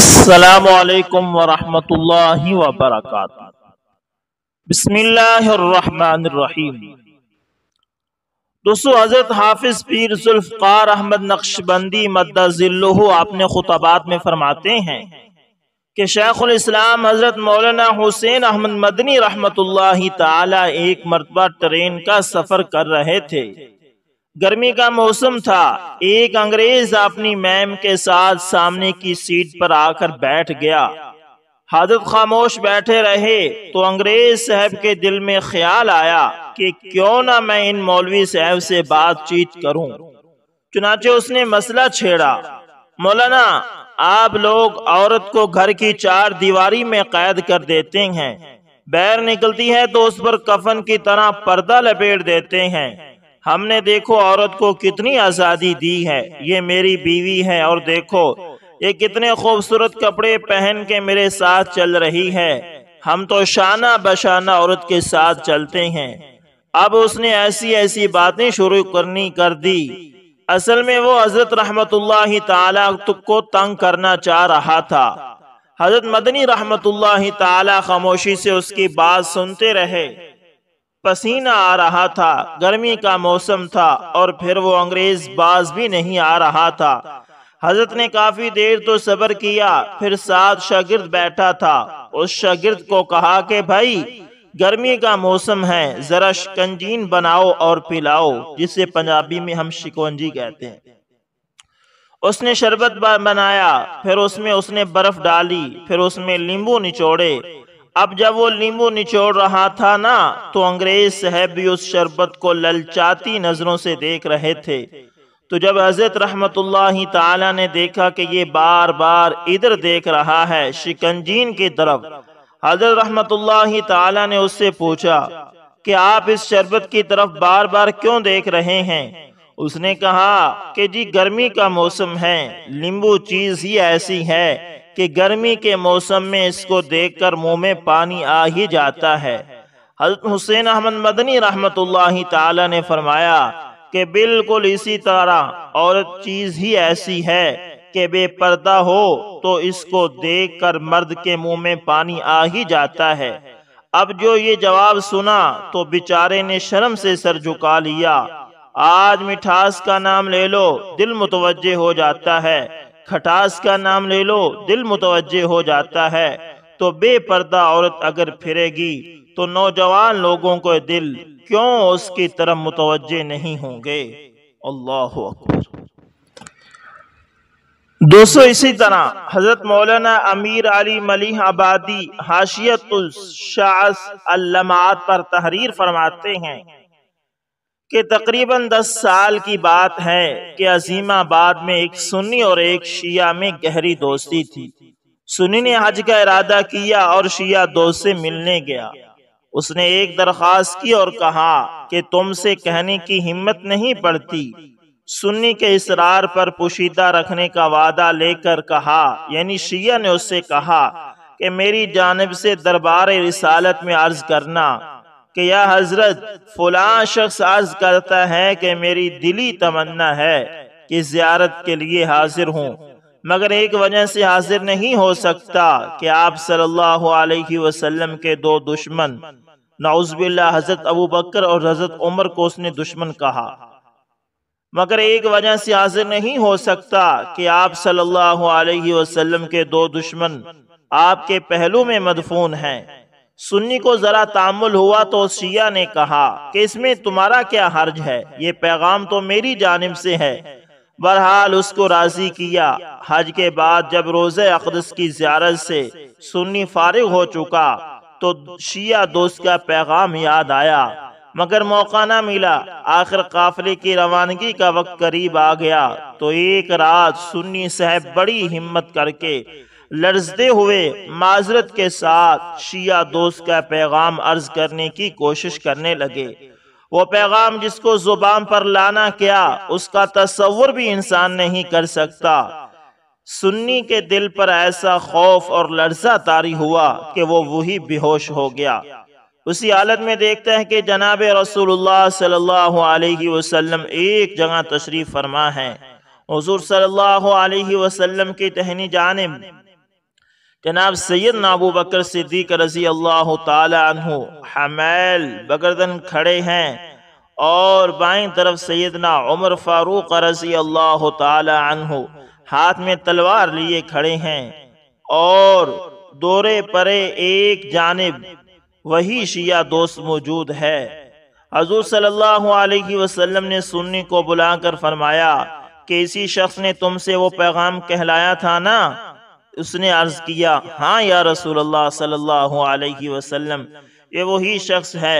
असलकम वरहमतुल्लाह वबरक बसमीम दोस्तों हज़रत हाफिज़ पीर जुल्फ़ार अहमद नक्शबंदी मद्दाजिल्लो अपने खुतबात में फरमाते हैं कि शेखुल इस्लाम हज़रत मौलाना हुसैन अहमद मदनी रहमतुल्लाह ताला एक मरतबा ट्रेन का सफ़र कर रहे थे गर्मी का मौसम था एक अंग्रेज अपनी मैम के साथ सामने की सीट पर आकर बैठ गया हाजत खामोश बैठे रहे तो अंग्रेज साहब के दिल में ख्याल आया कि क्यों ना मैं इन मौलवी साहब से बातचीत करूं। चुनाचे उसने मसला छेड़ा मौलाना आप लोग औरत को घर की चार दीवारी में कैद कर देते हैं बैर निकलती है तो उस पर कफन की तरह पर्दा लपेट देते हैं हमने देखो औरत को कितनी आज़ादी दी है ये मेरी बीवी है और देखो ये कितने खूबसूरत कपड़े पहन के मेरे साथ चल रही है हम तो शाना बशाना औरत के साथ चलते हैं अब उसने ऐसी ऐसी बातें शुरू करनी कर दी असल में वो हजरत रहमत को तंग करना चाह रहा था हजरत मदनी रहमत ताला खामोशी से उसकी बात सुनते रहे पसीना आ रहा था गर्मी का मौसम था और फिर वो अंग्रेज बाज भी नहीं आ रहा था हजरत ने काफी देर तो सबर किया फिर साथ शागिर्द बैठा था उस शागिर्द को कहा कि भाई गर्मी का मौसम है जरा शिकंजीन बनाओ और पिलाओ जिसे पंजाबी में हम शिकंजी कहते हैं उसने शरबत बनाया फिर उसमें उसने बर्फ डाली फिर उसमें नींबू निचोड़े अब जब वो नींबू निचोड़ रहा था ना तो अंग्रेज साहब भी उस शरबत को ललचाती नजरों से देख रहे थे तो जब हजरत रहमत ताला ने देखा कि ये बार बार इधर देख रहा है शिकंजीन की तरफ हजरत रहमत ताला ने उससे पूछा कि आप इस शरबत की तरफ बार बार क्यों देख रहे हैं उसने कहा कि जी गर्मी का मौसम है नींबू चीज़ ही ऐसी है कि गर्मी के मौसम में इसको देखकर मुंह में पानी आ ही जाता है हजरत हुसैन अहमद मदनी रहमत ताला ने फरमाया कि बिल्कुल इसी तरह औरत चीज ही ऐसी है कि बेपर्दा हो तो इसको देखकर मर्द के मुंह में पानी आ ही जाता है अब जो ये जवाब सुना तो बेचारे ने शर्म से सर झुका लिया आज मिठास का नाम ले लो दिल मुतवजे हो जाता है खटास का नाम ले लो दिल मुतवजह हो जाता है तो बेपर्दा औरत अगर फिरेगी तो नौजवान लोगों को दिल क्यों उसकी तरफ मुतवजे नहीं होंगे अल्लाह अकबर दोस्तों इसी तरह हजरत मौलाना अमीर अली मलिह आबादी हाशियत पर तहरीर फरमाते हैं कि तकरीबन दस साल की बात है कि अजीमाबाद में एक सुन्नी और एक शिया में गहरी दोस्ती थी सुन्नी ने हज का इरादा किया और शिया दोस्त से मिलने गया उसने एक दरख्वास्त की और कहा कि तुमसे कहने की हिम्मत नहीं पड़ती सुन्नी के इसरार पर पोशीदा रखने का वादा लेकर कहा यानी शिया ने उससे कहा कि मेरी जानब से दरबार रिसालत में अर्ज करना कि या हजरत फलां शख्स अर्ज करता है कि मेरी दिली तमन्ना है कि जियारत के लिए हाजिर हूँ मगर एक वजह से हाजिर नहीं हो सकता कि आप सल्लल्लाहु अलैहि वसल्लम के दो दुश्मन नाउजबिल्ला हजरत अबू बकर और हजरत उमर को उसने दुश्मन कहा मगर एक वजह से हाजिर नहीं हो सकता कि आप सल्लल्लाहु अलैहि वसल्लम के दो दुश्मन आपके पहलू में मदफून हैं सुन्नी को ज़रा तामुल हुआ तो शिया ने कहा कि इसमें तुम्हारा क्या हर्ज है ये पैगाम तो मेरी जानब से है बहरहाल उसको राज़ी किया हज के बाद जब रोज़े अकदस की ज्यारत से सुन्नी फारिग हो चुका तो शिया दोस्त का पैगाम याद आया मगर मौका ना मिला आखिर काफिले की रवानगी का वक्त करीब आ गया तो एक रात सुन्नी साहब बड़ी हिम्मत करके लर्जते हुए माजरत के साथ शिया दोस्त का पैगाम अर्ज करने की कोशिश करने लगे वो पैगाम जिसको जुबान पर लाना क्या उसका तस्वर भी इंसान नहीं कर सकता सुन्नी के दिल पर ऐसा खौफ और लर्जा तारी हुआ कि वो वही बेहोश हो गया उसी हालत में देखते हैं कि जनाब रसूलुल्लाह सल्लल्लाहु अलैहि वसल्लम एक जगह तशरीफ़ फरमा है हजूर सल्लल्लाहु अलैहि वसल्लम की टहनी जानब जनाब सैद नाबू बकर सिद्दीक रजी अल्लाह तु हमैल बगरदन खड़े हैं और बाई तरफ सैदना उमर फारूक रजी अल्लाह तु हाथ में तलवार लिए खड़े हैं और दौरे परे एक जानब वही शिया दोस्त मौजूद है हजूर सल्लल्लाहु अलैहि वसल्लम ने सुन्नी को बुलाकर फरमाया कि इसी शख्स ने तुमसे वो पैगाम कहलाया था ना उसने अर्ज किया हाँ या रसूल अल्लाह सल्लल्लाहु अलैहि वसल्लम ये वही शख्स है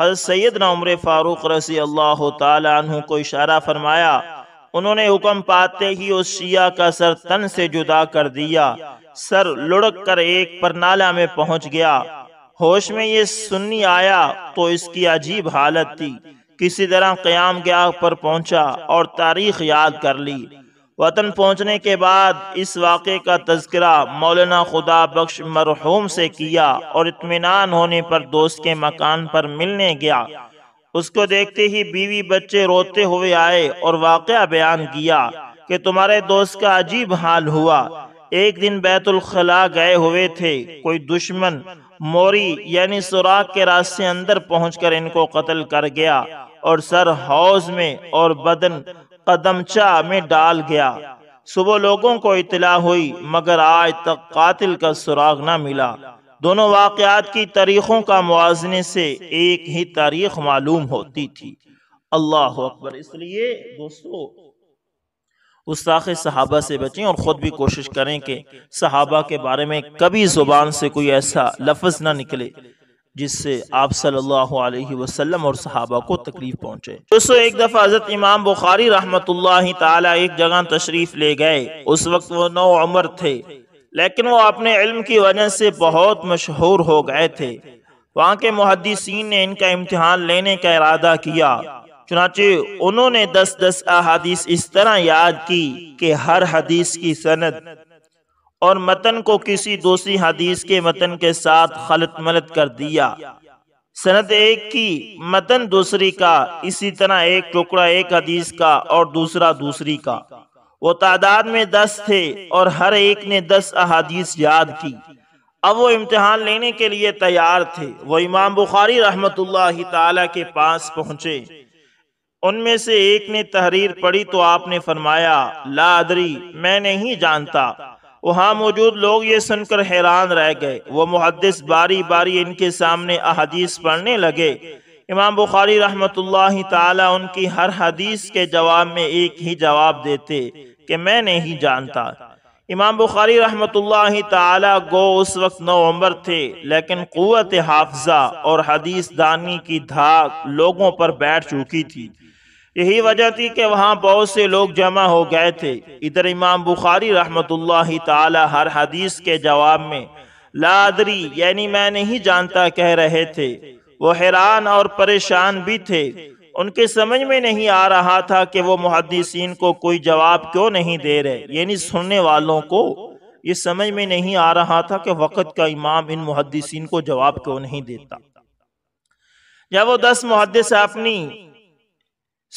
हजरत सैद उम्र फारूक रसी अल्लाह तु को इशारा फरमाया उन्होंने हुक्म पाते ही उस शिया का सर तन से जुदा कर दिया सर लुढ़क कर एक परनाला में पहुंच गया होश में ये सुन्नी आया तो इसकी अजीब हालत थी किसी तरह क्याम के आग पर पहुंचा और तारीख याद कर ली वतन पहुँचने के बाद इस वाक़े का तस्करा मौलाना खुदा बख्श मरहूम से किया और इतमान होने पर दोस्त के मकान पर मिलने गया उसको देखते ही बीवी बच्चे रोते हुए आए और वाक़ बयान किया कि तुम्हारे दोस्त का अजीब हाल हुआ एक दिन बैतुलखला गए हुए थे कोई दुश्मन मोरी यानी सुराख के रास्ते अंदर पहुंचकर इनको कत्ल कर गया और सर हौज में और बदन कदमचा में डाल गया सुबह लोगों को इतला हुई मगर आज तक कातिल का सुराग न मिला दोनों वाकयात की तारीखों का मुआजने से एक ही तारीख मालूम होती थी अल्लाह अकबर इसलिए दोस्तों उस साखे सहाबा से बचें और ख़ुद भी कोशिश करें कि सहाबा के बारे में कभी ज़ुबान से कोई ऐसा लफ्ज़ ना निकले जिससे आप सल्लल्लाहु अलैहि वसल्लम और सहाबा को तकलीफ पहुंचे दोस्तों एक दफा हजरत इमाम बुखारी रहमतुल्लाह ताला एक जगह तशरीफ ले गए उस वक्त वो नौ उम्र थे लेकिन वो अपने इल्म की वजह से बहुत मशहूर हो गए थे वहाँ के मुहदसिन ने इनका इम्तिहान लेने का इरादा किया चुनाचे उन्होंने दस दस अहादीस इस तरह याद की कि हर हदीस की सनद और मतन को किसी दूसरी हदीस के मतन के साथ खलत मलत कर दिया सनत एक की मतन दूसरी का इसी तरह एक टुकड़ा एक हदीस का और दूसरा दूसरी का वो तादाद में दस थे और हर एक ने दस अहादीस याद की अब वो इम्तहान लेने के लिए तैयार थे वो इमाम बुखारी रहमतुल्लाह ताला के पास पहुंचे उनमें से एक ने तहरीर पढ़ी तो आपने फरमाया ला अदरी मैं नहीं जानता वहाँ मौजूद लोग ये सुनकर हैरान रह गए वो मुहदस बारी बारी इनके सामने अहदीस पढ़ने लगे इमाम बुखारी रहमत उनकी हर हदीस के जवाब में एक ही जवाब देते कि मैं नहीं जानता इमाम बुखारी रहमत ताला गो उस वक्त नौ उम्र थे लेकिन क़वत हाफजा और हदीस दानी की धाक लोगों पर बैठ चुकी थी यही वजह थी कि वहाँ बहुत से लोग जमा हो गए थे इधर इमाम बुखारी रहमतुल्लाह ताला हर हदीस के जवाब में लादरी यानी मैं नहीं जानता कह रहे थे वो हैरान और परेशान भी थे उनके समझ में नहीं आ रहा था कि वो मुहदसिन को कोई जवाब क्यों नहीं दे रहे यानी सुनने वालों को ये समझ में नहीं आ रहा था कि वक़्त का इमाम इन मुहदसिन को जवाब क्यों नहीं देता जब वो दस मुहदस अपनी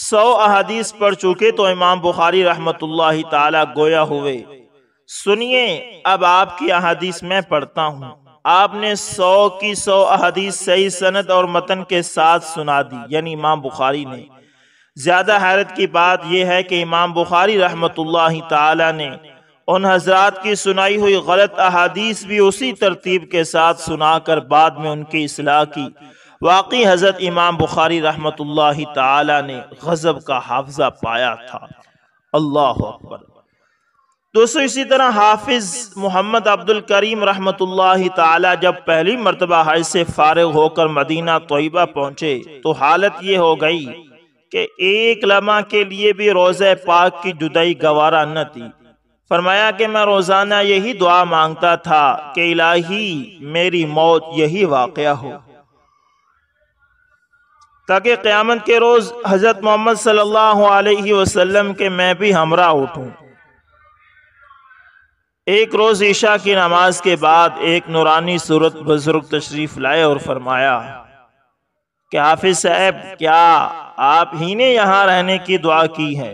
सौ अहादीस पढ़ चुके तो इमाम बुखारी रहमतुल्लाह ताला गोया हुए सुनिए अब आपकी अहादीस मैं पढ़ता हूँ आपने सौ की सौ अहादीस सही सनत और मतन के साथ सुना दी यानी इमाम बुखारी ने ज़्यादा हैरत की बात यह है कि इमाम बुखारी रहमतुल्लाह ताला ने उन हजरात की सुनाई हुई गलत अहादीस भी उसी तरतीब के साथ सुनाकर बाद में उनकी असलाह की वाकई हज़रत इमाम बुखारी रहमत ला ने गज़ब का हाफजा पाया था अल्लाह अकबर दोस्तों इसी तरह हाफिज़ मोहम्मद अब्दुल करीम रहमत जब पहली मरतबा हज से फारग होकर मदीना तोयबा पहुंचे तो हालत ये हो गई कि एक लमह के लिए भी रोज़ पाक की जुदाई गवारा न थी फरमाया कि मैं रोज़ाना यही दुआ मांगता था कि इलाही मेरी मौत यही वाक़ हो ताकि क़्यामत के रोज़ हज़रत मोहम्मद सल्लल्लाहु अलैहि वसल्लम के मैं भी हमरा उठूँ एक रोज़ ईशा की नमाज के बाद एक नूरानी सूरत बुज़ुर्ग तशरीफ़ लाए और फरमाया कि हाफिज़ साहब क्या आप ही ने यहाँ रहने की दुआ की है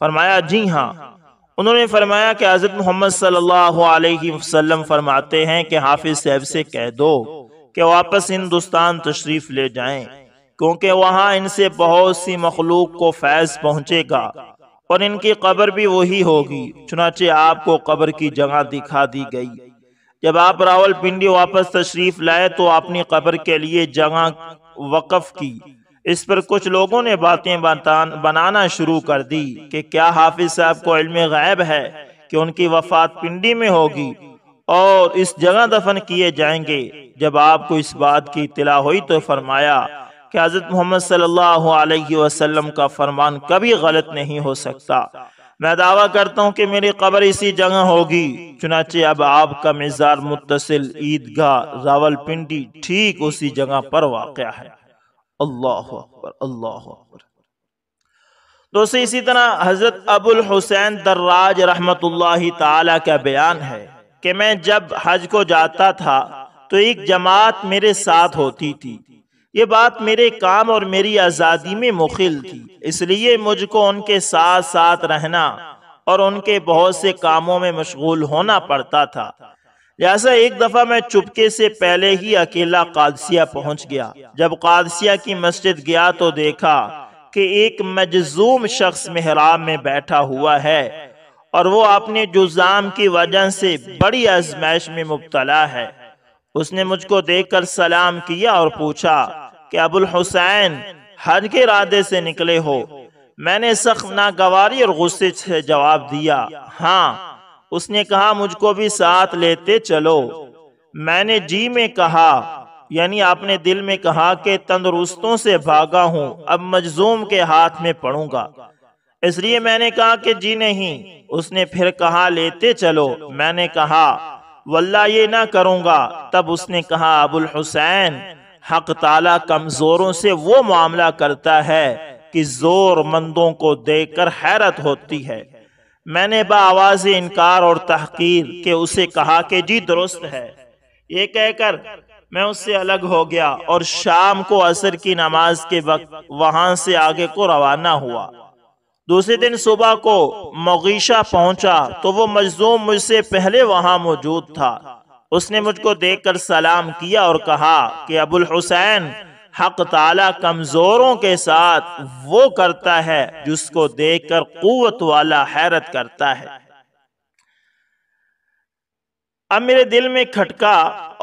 फरमाया जी हाँ उन्होंने फरमाया कि हज़रत मोहम्मद सल्लल्लाहु अलैहि वसल्लम फरमाते हैं कि हाफिज़ साहब से कह दो कि वापस हिंदुस्तान तशरीफ़ ले जाएं क्योंकि वहाँ इनसे बहुत सी मखलूक को फैज़ पहुँचेगा और इनकी कब्र भी वही होगी चुनाचे आपको कब्र की जगह दिखा दी गई जब आप रावल पिंडी वापस तशरीफ लाए तो अपनी कब्र के लिए जगह वकफ की इस पर कुछ लोगों ने बातें बनाना शुरू कर दी कि क्या हाफिज साहब को इल्म गायब है कि उनकी वफात पिंडी में होगी और इस जगह दफन किए जाएंगे जब आपको इस बात की इतला हुई तो फरमाया कि हज़रत मोहम्मद सल्लल्लाहु अलैहि वसल्लम का फरमान कभी गलत नहीं हो सकता मैं दावा करता हूँ कि मेरी कब्र इसी जगह होगी चुनाचे अब आपका मिजार मुतसिल ईदगाह रावलपिंडी ठीक उसी जगह पर वाक़ है अल्लाह अकबर अल्लाह अकबर दोस्तों इसी तरह हज़रत अबुल हुसैन दर्राज रहमत ताला का बयान है कि मैं जब हज को जाता था तो एक जमात मेरे साथ होती थी ये बात मेरे काम और मेरी आज़ादी में मुखिल थी इसलिए मुझको उनके साथ साथ रहना और उनके बहुत से कामों में मशगूल होना पड़ता था जैसा एक दफ़ा मैं चुपके से पहले ही अकेला कादसिया पहुंच गया जब कादसिया की मस्जिद गया तो देखा कि एक मजजूम शख्स मेहराब में बैठा हुआ है और वो अपने जुजाम की वजह से बड़ी आजमाइश में मुबतला है उसने मुझको देखकर सलाम किया और पूछा कि अबुल हुसैन हज के इरादे से निकले हो मैंने सख्त नागवारी और गुस्से से जवाब दिया हाँ उसने कहा मुझको भी साथ लेते चलो मैंने जी में कहा यानी आपने दिल में कहा कि तंदुरुस्तों से भागा हूँ अब मजजूम के हाथ में पड़ूंगा इसलिए मैंने कहा कि जी नहीं उसने फिर कहा लेते चलो मैंने कहा वल्ला ये ना करूँगा तब उसने कहा अबुल हुसैन हक ताला कमज़ोरों से वो मामला करता है कि जोर मंदों को देखकर हैरत होती है मैंने बवाज इनकार और तहकीर के उसे कहा कि जी दुरुस्त है ये कहकर मैं उससे अलग हो गया और शाम को असर की नमाज के वक्त वहां से आगे को रवाना हुआ दूसरे दिन सुबह को मगीशा पहुंचा तो वो मजदूम मुझसे पहले वहां मौजूद था उसने मुझको देखकर सलाम किया और कहा कि अबुल हुसैन हक ताला कमज़ोरों के साथ वो करता है जिसको देखकर कुत वाला हैरत करता है अब मेरे दिल में खटका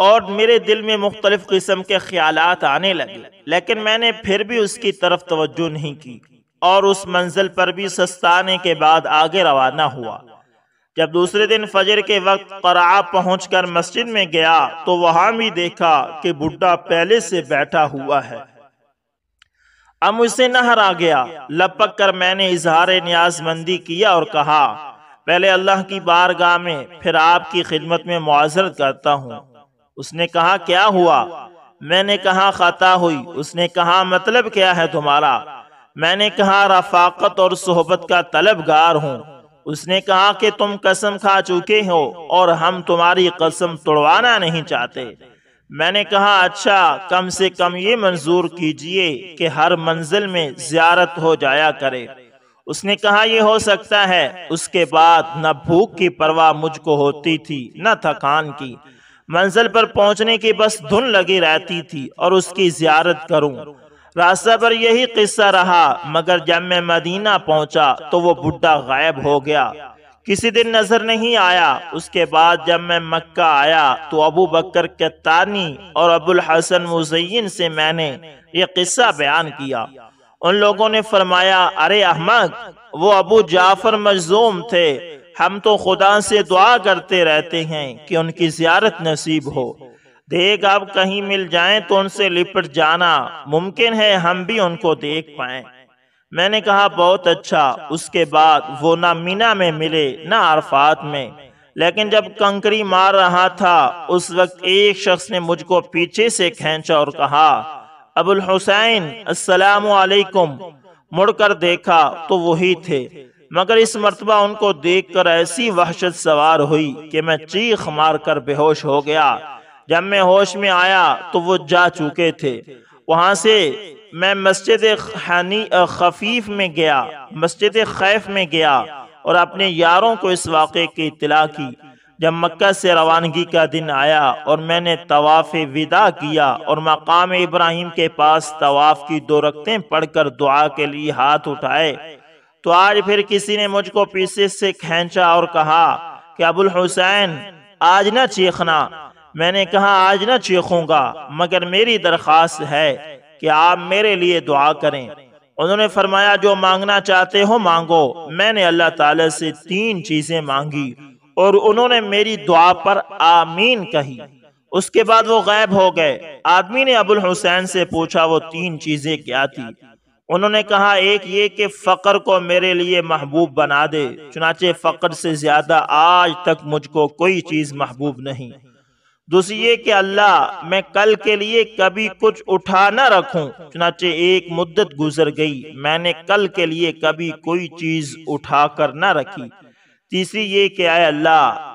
और मेरे दिल में मुख्तलिफ़ किस्म के ख्याल आने लगे लेकिन मैंने फिर भी उसकी तरफ तवज्जो नहीं की और उस मंजिल पर भी सस्ताने के बाद आगे रवाना हुआ जब दूसरे दिन फजर के वक्त कराह पहुंचकर मस्जिद में गया तो वहां भी देखा कि बुढ़ा पहले से बैठा हुआ है अब मुझसे नहर आ गया लपक कर मैंने इजहार न्याजमंदी किया और कहा पहले अल्लाह की बारगाह में फिर आपकी खिदमत में मुआजरत करता हूँ उसने कहा क्या हुआ मैंने कहा खता हुई उसने कहा मतलब क्या है तुम्हारा मैंने कहा रफाकत और सोहबत का तलबगार हूँ उसने कहा कि तुम कसम खा चुके हो और हम तुम्हारी कसम तोड़वाना नहीं चाहते मैंने कहा अच्छा कम से कम ये मंजूर कीजिए कि हर मंजिल में जियारत हो जाया करे उसने कहा यह हो सकता है उसके बाद न भूख की परवाह मुझको होती थी न थकान की मंजिल पर पहुंचने की बस धुन लगी रहती थी और उसकी जियारत करूं रास्ता पर यही किस्सा रहा मगर जब मैं मदीना पहुंचा तो वो बुढ़ा गायब हो गया किसी दिन नजर नहीं आया उसके बाद जब मैं मक्का आया तो अबू बकर तानी और अबुल हसन मुजयन से मैंने ये किस्सा बयान किया उन लोगों ने फरमाया अरे अहमद वो अबू जाफर मजलूम थे हम तो खुदा से दुआ करते रहते हैं कि उनकी जियारत नसीब हो देख आप कहीं मिल जाएं तो उनसे लिपट जाना मुमकिन है हम भी उनको देख पाए मैंने कहा बहुत अच्छा उसके बाद वो ना मीना में मिले ना आरफात में लेकिन जब कंकरी मार रहा था उस वक्त एक शख्स ने मुझको पीछे से खेचा और कहा अबुल हुसैन मुड़ मुड़कर देखा तो वही थे मगर इस मरतबा उनको देखकर ऐसी वहशत सवार हुई कि मैं चीख मार कर बेहोश हो गया जब मैं होश में आया तो वो जा चुके थे वहां से मैं मस्जिद खानी खफीफ में गया मस्जिद खैफ में गया और अपने यारों को इस वाक़े की इतला की जब मक्का से रवानगी का दिन आया और मैंने तवाफ़ विदा किया और मकाम इब्राहिम के पास तवाफ़ की दो रखते पढ़कर दुआ के लिए हाथ उठाए तो आज फिर किसी ने मुझको पीछे से खींचा और कहा कि अबुल हुसैन आज ना चीखना मैंने कहा आज ना चीखूंगा मगर मेरी दरख्वास्त है कि आप मेरे लिए दुआ करें उन्होंने फरमाया जो मांगना चाहते हो मांगो मैंने अल्लाह ताला से तीन चीज़ें मांगी और उन्होंने मेरी दुआ पर आमीन कही उसके बाद वो गायब हो गए आदमी ने अबुल हुसैन से पूछा वो तीन चीज़ें क्या थी उन्होंने कहा एक ये कि फ़कर को मेरे लिए महबूब बना दे चुनाचे फ़कर से ज़्यादा आज तक मुझको कोई चीज़ महबूब नहीं दूसरी ये कि अल्लाह मैं कल के लिए कभी कुछ उठा न रखूं चुनाचे एक मुद्दत गुजर गई मैंने कल के लिए कभी कोई चीज उठा कर न रखी तीसरी ये कि आए अल्लाह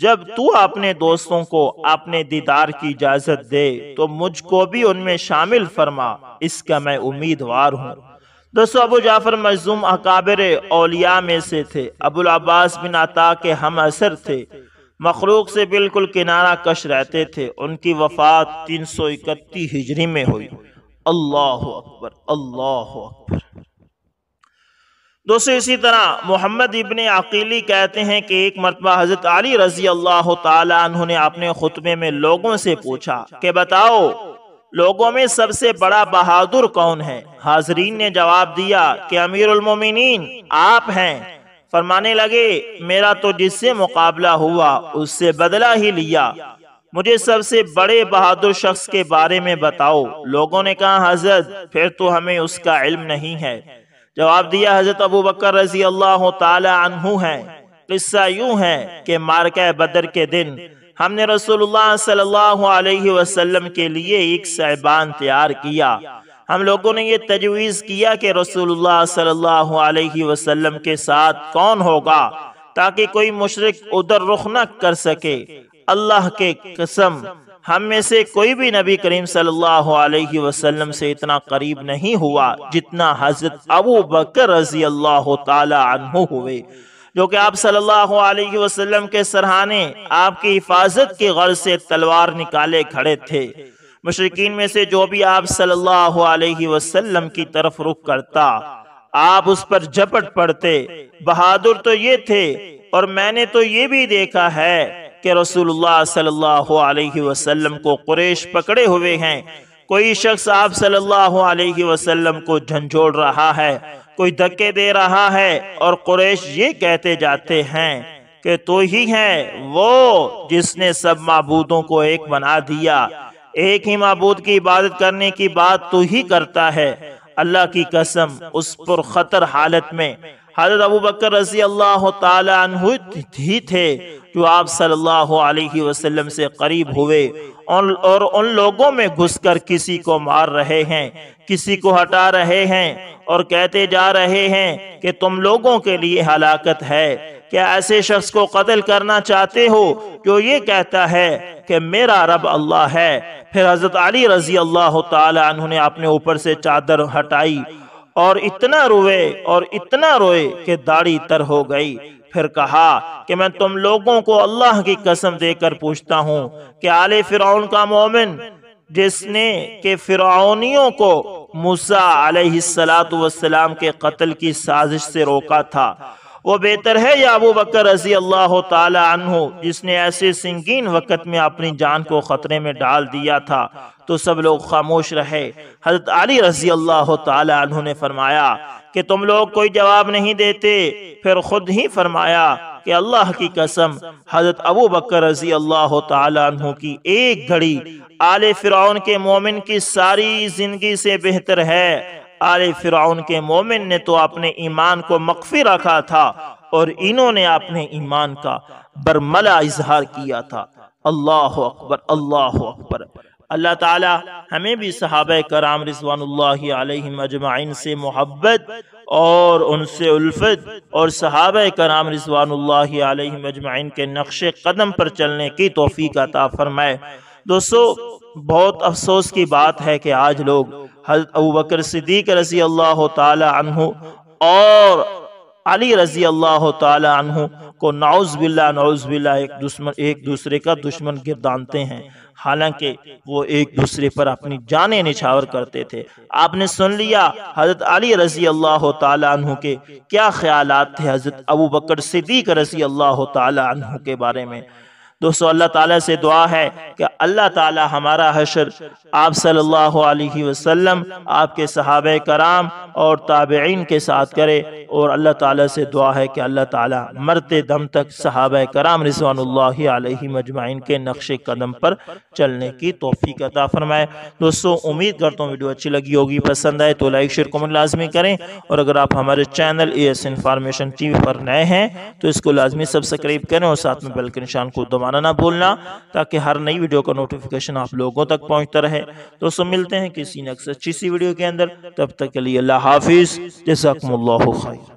जब तू अपने दोस्तों को अपने दीदार की इजाजत दे तो मुझको भी उनमें शामिल फरमा इसका मैं उम्मीदवार हूँ दोस्तों अबू जाफर मजूम अकाबिर अलिया में से थे अबुल अब्बास बिन अता के हम असर थे मखलूक से बिल्कुल किनारा कश रहते थे उनकी वफात तीन सौ इकतीस हिजरी में हुई अल्लाह अकबर अल्लाह अकबर दोस्तों इसी तरह मोहम्मद इबन अकीली कहते हैं कि एक मरतबा हज़रत अली रजी अल्लाह तु ने अपने खुतबे में लोगों से पूछा कि बताओ लोगों में सबसे बड़ा बहादुर कौन है हाजरीन ने जवाब दिया कि अमीर उलमोमिन आप हैं फरमाने लगे मेरा तो जिससे मुकाबला हुआ उससे बदला ही लिया मुझे सबसे बड़े बहादुर शख्स के बारे में बताओ लोगों ने कहा हजरत फिर तो हमें उसका इल्म नहीं है जवाब दिया हजरत अबू बकर रजी अल्लाह तहु है किस्सा यूं है कि मारका बदर के दिन हमने रसूलुल्लाह सल्लल्लाहु अलैहि वसल्लम के लिए एक सहबान तैयार किया हम लोगों ने ये तजवीज़ किया कि रसूलुल्लाह सल्लल्लाहु अलैहि वसल्लम के साथ कौन होगा ताकि कोई मुशरक उधर रुख न कर सके अल्लाह के कसम हम में से कोई भी नबी करीम सल्लल्लाहु अलैहि वसल्लम से इतना करीब नहीं हुआ जितना हजरत अबू बकर रजी अल्लाह तु हुए जो कि आप सल्लल्लाहु अलैहि वसल्लम के सरहाने आपकी हिफाजत की गर्ज से तलवार निकाले खड़े थे मुशरकिन में से जो भी आप सल्लल्लाहु अलैहि वसल्लम की तरफ रुख करता आप उस पर झपट पड़ते बहादुर तो ये थे और मैंने तो ये भी देखा है कि रसूलुल्लाह सल्लल्लाहु अलैहि वसल्लम को कुरेश पकड़े हुए हैं कोई शख्स आप सल्लल्लाहु अलैहि वसल्लम को झंझोड़ रहा है कोई धक्के दे रहा है और कुरेश ये कहते जाते हैं कि तो ही है वो जिसने सब मबूदों को एक बना दिया एक ही महबूद की इबादत करने की बात तो ही करता है अल्लाह की कसम उस पर खतर हालत में हजरत अबू बकर रजी अल्लाह तु ही थे जो आप सल्लल्लाहु अलैहि वसल्लम से करीब हुए और, और उन लोगों में घुसकर किसी को मार रहे हैं किसी को हटा रहे हैं और कहते जा रहे हैं कि तुम लोगों के लिए हलाकत है क्या ऐसे शख्स को कत्ल करना चाहते हो जो ये कहता है कि मेरा रब अल्लाह है फिर हजरत अली रजी अल्लाह तु ने अपने ऊपर से चादर हटाई और इतना रोए और इतना रोए कि दाढ़ी तर हो गई फिर कहा कि मैं तुम लोगों को अल्लाह की कसम देकर पूछता हूँ कि आले फिरौन का मोमिन जिसने के फिरौनियों को मूसा सलात के कत्ल की साजिश से रोका था वो बेहतर है या अबू बकर रजी अल्लाह तु जिसने ऐसे संगीन वक़्त में अपनी जान को ख़तरे में डाल दिया था तो सब लोग खामोश रहे हजरत अली रजी अल्लाह तु ने फरमाया कि तुम लोग कोई जवाब नहीं देते फिर खुद ही फरमाया कि अल्लाह की कसम हजरत अबू बकर रजी अल्लाह तु की एक घड़ी आले फ़िरौन के मोमिन की सारी ज़िंदगी से बेहतर है आले फ़िरौन के मोमिन ने तो अपने ईमान को मख्फी रखा था और इन्होंने अपने ईमान का बरमला इजहार किया था अल्लाह अकबर अल्लाह अकबर अल्लाह ताला हमें भी सहाब कराम रिजवान अजमाइन से मोहब्बत और उनसे उल्फत और सहाब कराम रिजवान अजमाइन के नक्श कदम पर चलने की तोफ़ी का ता फरमाए दोस्तों बहुत अफसोस की बात है कि आज लोग हजरत अबू बकर सिद्दीक रजी अल्लाह तहु और अली रजी अल्लाह तहु को नाउज बिल्ला नाउज बिल्ला एक दुश्मन एक दूसरे का दुश्मन गिरदानते हैं हालांकि वो एक दूसरे पर अपनी जानें निछावर करते थे आपने सुन लिया हजरत अली रजी अल्लाह तु के क्या ख्याल थे हजरत अबू बकर सिद्दीक रजी अल्लाह तु के बारे में दोस्तों अल्लाह ताला से दुआ है कि अल्लाह ताला हमारा हशर आप सल्लल्लाहु अलैहि वसल्लम आपके सहाब कराम और ताबेन के साथ करे और अल्लाह ताला से दुआ है कि अल्लाह ताला मरते दम तक सहाब कराम रिजवान मजमाइन के नक्श कदम पर चलने की तोफ़ी कता फरमाए दोस्तों उम्मीद करता हूँ वीडियो अच्छी लगी होगी पसंद आए तो लाइक शेयर कमेंट लाजमी करें और अगर आप हमारे channel A S information T पर नए हैं तो इसको लाजमी सब्सक्राइब करें और साथ में बल्कि निशान को दबाना दोबारा ना भूलना ताकि हर नई वीडियो का नोटिफिकेशन आप लोगों तक पहुंचता रहे दोस्तों मिलते हैं किसी नेक्स्ट अच्छी सी वीडियो के अंदर तब तक के लिए अल्लाह हाफिज़ जैसा खैर